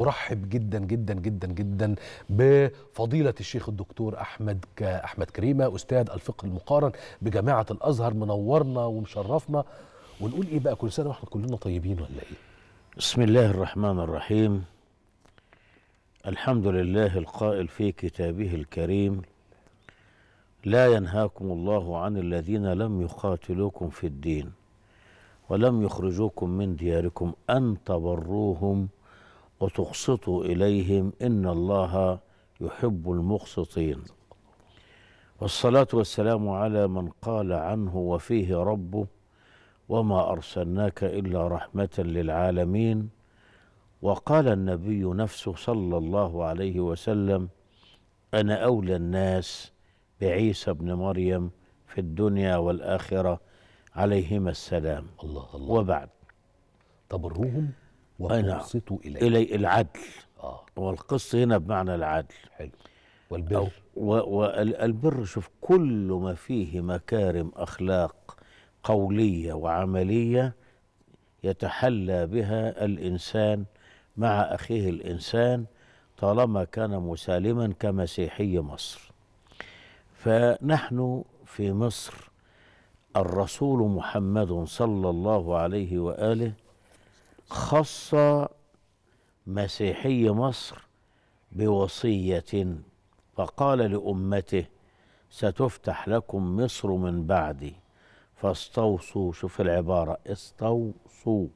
ارحب جدا جدا جدا جدا بفضيله الشيخ الدكتور احمد ك... احمد كريمه استاذ الفقه المقارن بجامعه الازهر منورنا ومشرفنا ونقول ايه بقى كل سنه واحنا كلنا طيبين ولا ايه بسم الله الرحمن الرحيم الحمد لله القائل في كتابه الكريم لا ينهاكم الله عن الذين لم يقاتلوكم في الدين ولم يخرجوكم من دياركم أن تبروهم وتقسطوا إليهم إن الله يحب المقسطين والصلاة والسلام على من قال عنه وفيه ربه وما أرسلناك إلا رحمة للعالمين وقال النبي نفسه صلى الله عليه وسلم أنا أولى الناس بعيسى ابن مريم في الدنيا والآخرة عليهما السلام الله الله وبعد طبروهم وقصته إليه إلي العدل آه. والقسط هنا بمعنى العدل حلو والبر والبر شوف كل ما فيه مكارم أخلاق قولية وعملية يتحلى بها الإنسان مع أخيه الإنسان طالما كان مسالما كمسيحي مصر فنحن في مصر الرسول محمد صلى الله عليه وآله خص مسيحي مصر بوصية فقال لأمته ستفتح لكم مصر من بعدي فاستوصوا شوف العبارة استوصوا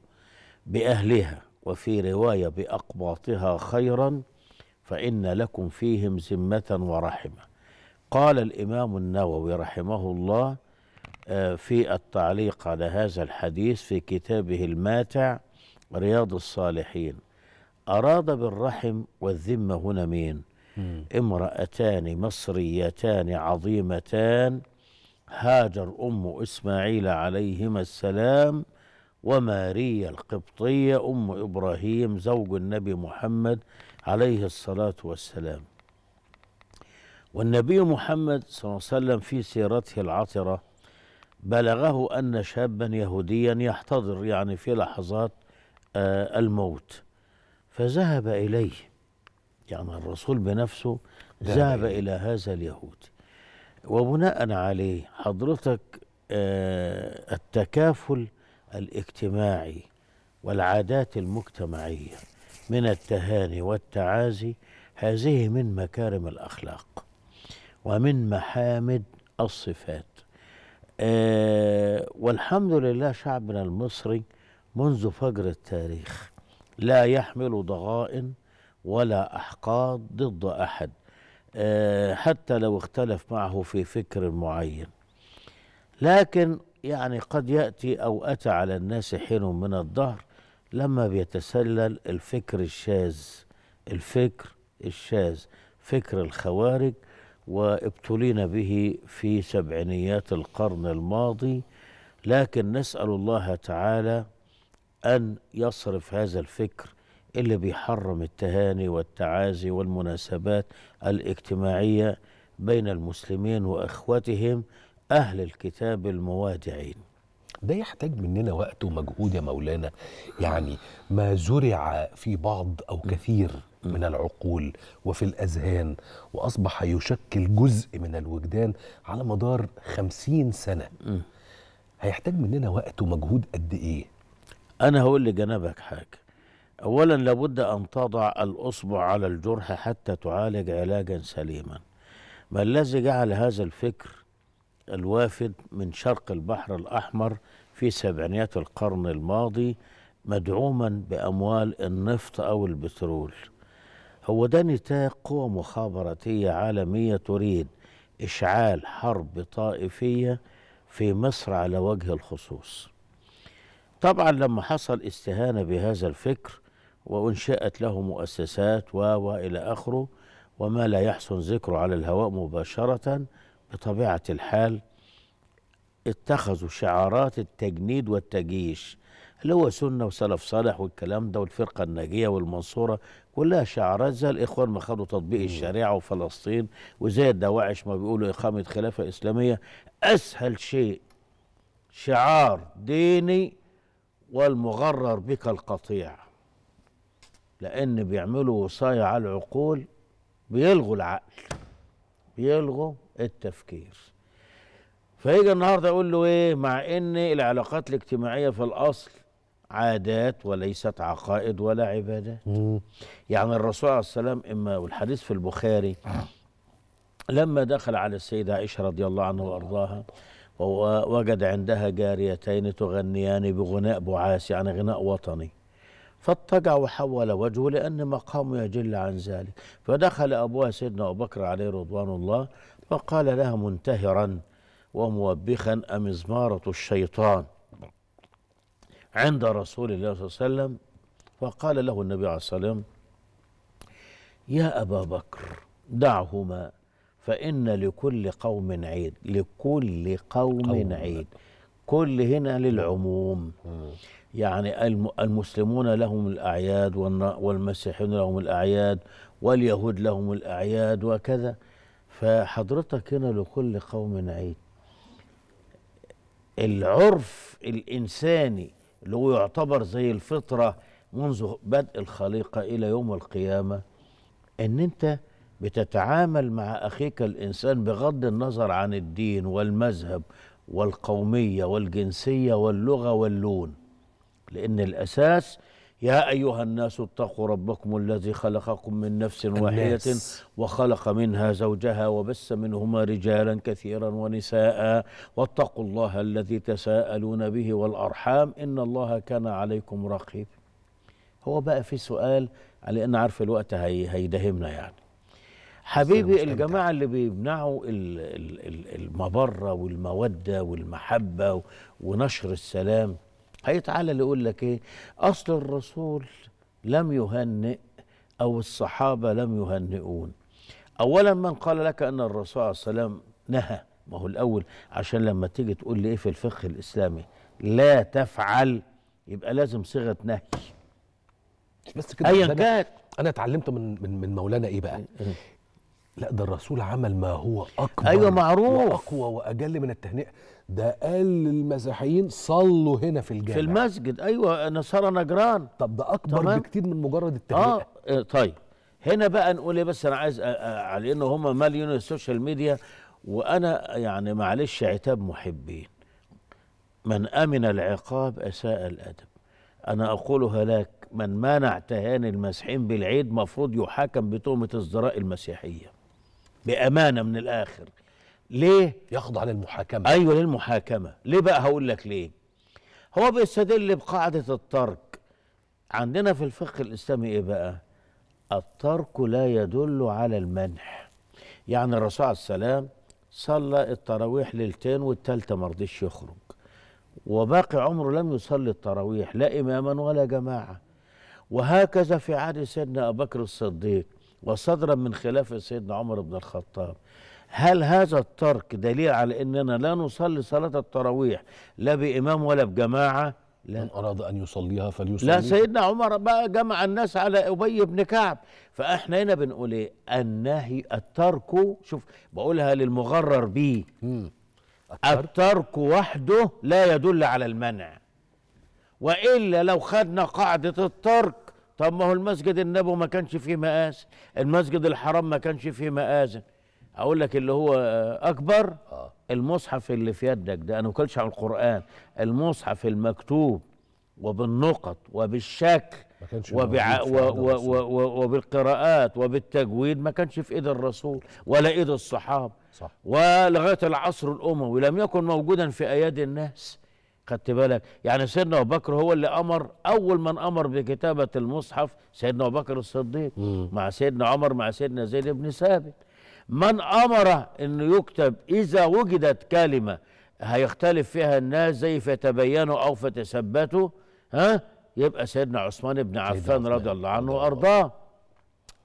بأهلها وفي رواية بأقباطها خيرا فإن لكم فيهم ذمة ورحمة قال الإمام النووي رحمه الله آه، في التعليق على هذا الحديث في كتابه الماتع رياض الصالحين أراد بالرحم والذمة هنا مين امرأتان مصريتان عظيمتان هاجر أم إسماعيل عليهما السلام وماريا القبطية أم إبراهيم زوج النبي محمد عليه الصلاة والسلام والنبي محمد صلى الله عليه وسلم في سيرته العطرة بلغه أن شابا يهوديا يحتضر يعني في لحظات آه، الموت فذهب إليه يعني الرسول بنفسه ذهب إلى هذا اليهود وبناء عليه حضرتك آه، التكافل الاجتماعي والعادات المجتمعية من التهاني والتعازي هذه من مكارم الأخلاق ومن محامد الصفات آه، والحمد لله شعبنا المصري منذ فجر التاريخ لا يحمل ضغائن ولا احقاد ضد احد آه، حتى لو اختلف معه في فكر معين لكن يعني قد ياتي او اتى على الناس حين من الدهر لما بيتسلل الفكر الشاذ الفكر الشاذ فكر الخوارج وابتلينا به في سبعينيات القرن الماضي لكن نسال الله تعالى أن يصرف هذا الفكر اللي بيحرم التهاني والتعازي والمناسبات الاجتماعية بين المسلمين وإخوتهم أهل الكتاب الموادعين ده يحتاج مننا وقت ومجهود يا مولانا يعني ما زرع في بعض أو كثير من العقول وفي الأذهان وأصبح يشكل جزء من الوجدان على مدار خمسين سنة هيحتاج مننا وقت ومجهود قد إيه أنا هقول لجنابك حاجة أولا لابد أن تضع الأصبع على الجرح حتى تعالج علاجا سليما ما الذي جعل هذا الفكر الوافد من شرق البحر الأحمر في سبعينيات القرن الماضي مدعوما بأموال النفط أو البترول هو ده نتاج قوى مخابراتية عالمية تريد إشعال حرب طائفية في مصر على وجه الخصوص طبعا لما حصل استهانة بهذا الفكر وأنشأت له مؤسسات و وإلى آخره وما لا يحسن ذكره على الهواء مباشرة بطبيعة الحال اتخذوا شعارات التجنيد والتجيش اللي هو سنة وسلف صالح والكلام ده والفرقة الناجية والمنصورة كلها شعارات زي الإخوان ما خدوا تطبيق الشريعة وفلسطين وزي الدواعش ما بيقولوا إقامة خلافة إسلامية أسهل شيء شعار ديني والمغرر بك القطيع لأن بيعملوا وصاية على العقول بيلغوا العقل بيلغوا التفكير فيجي النهارده اقول له ايه مع ان العلاقات الاجتماعيه في الاصل عادات وليست عقائد ولا عبادات يعني الرسول عليه السلام اما والحديث في البخاري آه. لما دخل على السيده عائشه رضي الله عنها وارضاها ووجد عندها جاريتين تغنيان بغناء بعاث يعني غناء وطني فاضطجع وحول وجهه لأن مقامه يجل عن ذلك فدخل أبوها سيدنا أبو بكر عليه رضوان الله فقال لها منتهرا وموبخا أمزمارة الشيطان عند رسول الله صلى الله عليه وسلم فقال له النبي عليه الصلاة والسلام يا أبا بكر دعهما فإن لكل قوم عيد لكل قوم, قوم عيد كل هنا للعموم يعني المسلمون لهم الأعياد والمسيحيون لهم الأعياد واليهود لهم الأعياد وكذا فحضرتك هنا لكل قوم عيد العرف الإنساني اللي هو يعتبر زي الفطرة منذ بدء الخليقة إلى يوم القيامة أن أنت بتتعامل مع اخيك الانسان بغض النظر عن الدين والمذهب والقوميه والجنسيه واللغه واللون لان الاساس يا ايها الناس اتقوا ربكم الذي خلقكم من نفس واحده وخلق منها زوجها وبس منهما رجالا كثيرا ونساء واتقوا الله الذي تساءلون به والارحام ان الله كان عليكم رقيبا هو بقى في سؤال على ان عارف الوقت هيدهمنا يعني حبيبي الجماعه اللي بيمنعوا المبره والموده والمحبه ونشر السلام هيتعالى اللي يقول لك ايه اصل الرسول لم يهنئ او الصحابه لم يهنئون اولا من قال لك ان الرسول صلى الله عليه وسلم نهى ما هو الاول عشان لما تيجي تقول لي ايه في الفقه الاسلامي لا تفعل يبقى لازم صيغه نهي بس كده ايا كان انا اتعلمت من من من مولانا ايه بقى؟ إيه، إيه. لا ده الرسول عمل ما هو اكبر ايوه معروف واقوى واجل من التهنئه ده قال للمسيحيين صلوا هنا في الجامع في المسجد ايوه نصارى نجران طب ده اكبر تمام. بكتير من مجرد التهنئه اه إيه، طيب هنا بقى نقول ايه بس انا عايز على انه هم مليون السوشيال ميديا وانا يعني معلش عتاب محبين من امن العقاب اساء الادب انا اقولها لك من مانع تهاني المسيحيين بالعيد مفروض يحاكم بتهمه ازدراء المسيحيه بامانه من الاخر ليه يخضع للمحاكمه ايوه للمحاكمه ليه بقى هقول لك ليه هو بيستدل بقاعده الترك عندنا في الفقه الاسلامي ايه بقى الترك لا يدل على المنح يعني الرسول عليه السلام صلى التراويح ليلتين والتالتة ما رضيش يخرج وباقي عمره لم يصلي التراويح لا إماما ولا جماعة وهكذا في عهد سيدنا أبو بكر الصديق وصدرا من خلافة سيدنا عمر بن الخطاب هل هذا الترك دليل على أننا لا نصلي صلاة التراويح لا بإمام ولا بجماعة لا. من أراد أن يصليها فليصليها لا سيدنا عمر بقى جمع الناس على أبي بن كعب فإحنا هنا بنقول إيه النهي الترك شوف بقولها للمغرر بيه الترك, الترك وحده لا يدل على المنع وإلا لو خدنا قاعدة الترك طب ما هو المسجد النبوي ما كانش فيه مآذن المسجد الحرام ما كانش فيه مآذن اقول لك اللي هو اكبر آه. المصحف اللي في يدك ده انا ما كنتش على القران المصحف المكتوب وبالنقط وبالشكل و... و... و... و... وبالقراءات وبالتجويد ما كانش في ايد الرسول ولا ايد الصحابه صح. ولغايه العصر الاموي لم يكن موجودا في ايادي الناس خدت بالك يعني سيدنا ابو بكر هو اللي امر اول من امر بكتابه المصحف سيدنا ابو بكر الصديق مم. مع سيدنا عمر مع سيدنا زيد بن ثابت من امر انه يكتب اذا وجدت كلمه هيختلف فيها الناس زي فتبينوا او فتثبتوا ها يبقى سيدنا عثمان بن عفان رضي الله عنه وارضاه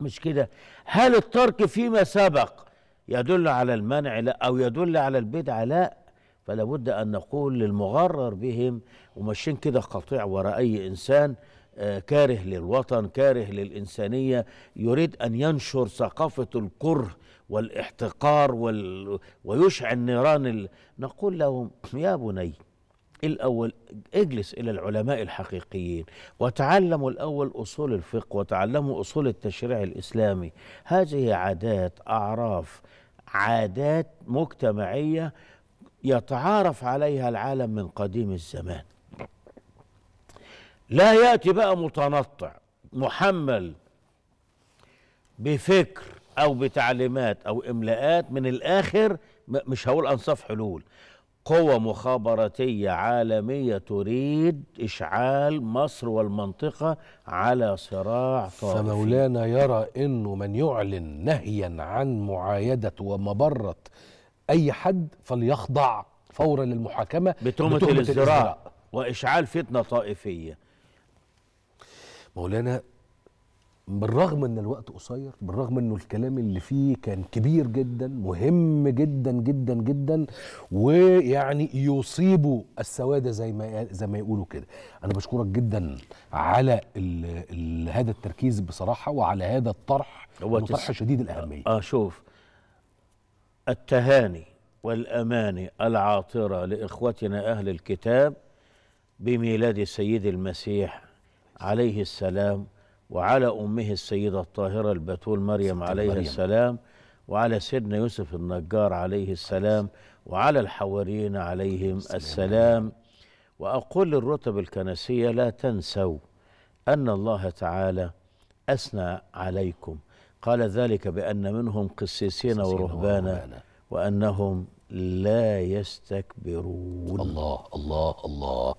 مش كده هل الترك فيما سبق يدل على المنع لا او يدل على البدعه لا فلا بد أن نقول للمغرر بهم وماشيين كده قطيع وراء أي إنسان آه، كاره للوطن كاره للإنسانية يريد أن ينشر ثقافة الكره والاحتقار وال... ويشعل نيران ال... نقول لهم يا بني الأول اجلس إلى العلماء الحقيقيين وتعلموا الأول أصول الفقه وتعلموا أصول التشريع الإسلامي هذه عادات أعراف عادات مجتمعية يتعارف عليها العالم من قديم الزمان لا ياتي بقى متنطع محمل بفكر او بتعليمات او املاءات من الاخر مش هقول انصاف حلول قوى مخابراتيه عالميه تريد اشعال مصر والمنطقه على صراع طائفي فمولانا يرى انه من يعلن نهيا عن معايده ومبره اي حد فليخضع فورا للمحاكمه بتهمه الازدراء واشعال فتنه طائفيه مولانا بالرغم ان الوقت قصير بالرغم انه الكلام اللي فيه كان كبير جدا مهم جدا جدا جدا ويعني يصيبوا السواد زي ما زي ما يقولوا كده انا بشكرك جدا على الـ الـ هذا التركيز بصراحه وعلى هذا الطرح هو طرح شديد الاهميه اه شوف التهاني والاماني العاطره لاخوتنا اهل الكتاب بميلاد السيد المسيح عليه السلام وعلى امه السيده الطاهره البتول مريم عليه مريم. السلام وعلى سيدنا يوسف النجار عليه السلام وعلى الحواريين عليهم السلام واقول للرتب الكنسيه لا تنسوا ان الله تعالى اثنى عليكم قال ذلك بأن منهم قسيسين ورهبانا وأنهم لا يستكبرون الله الله الله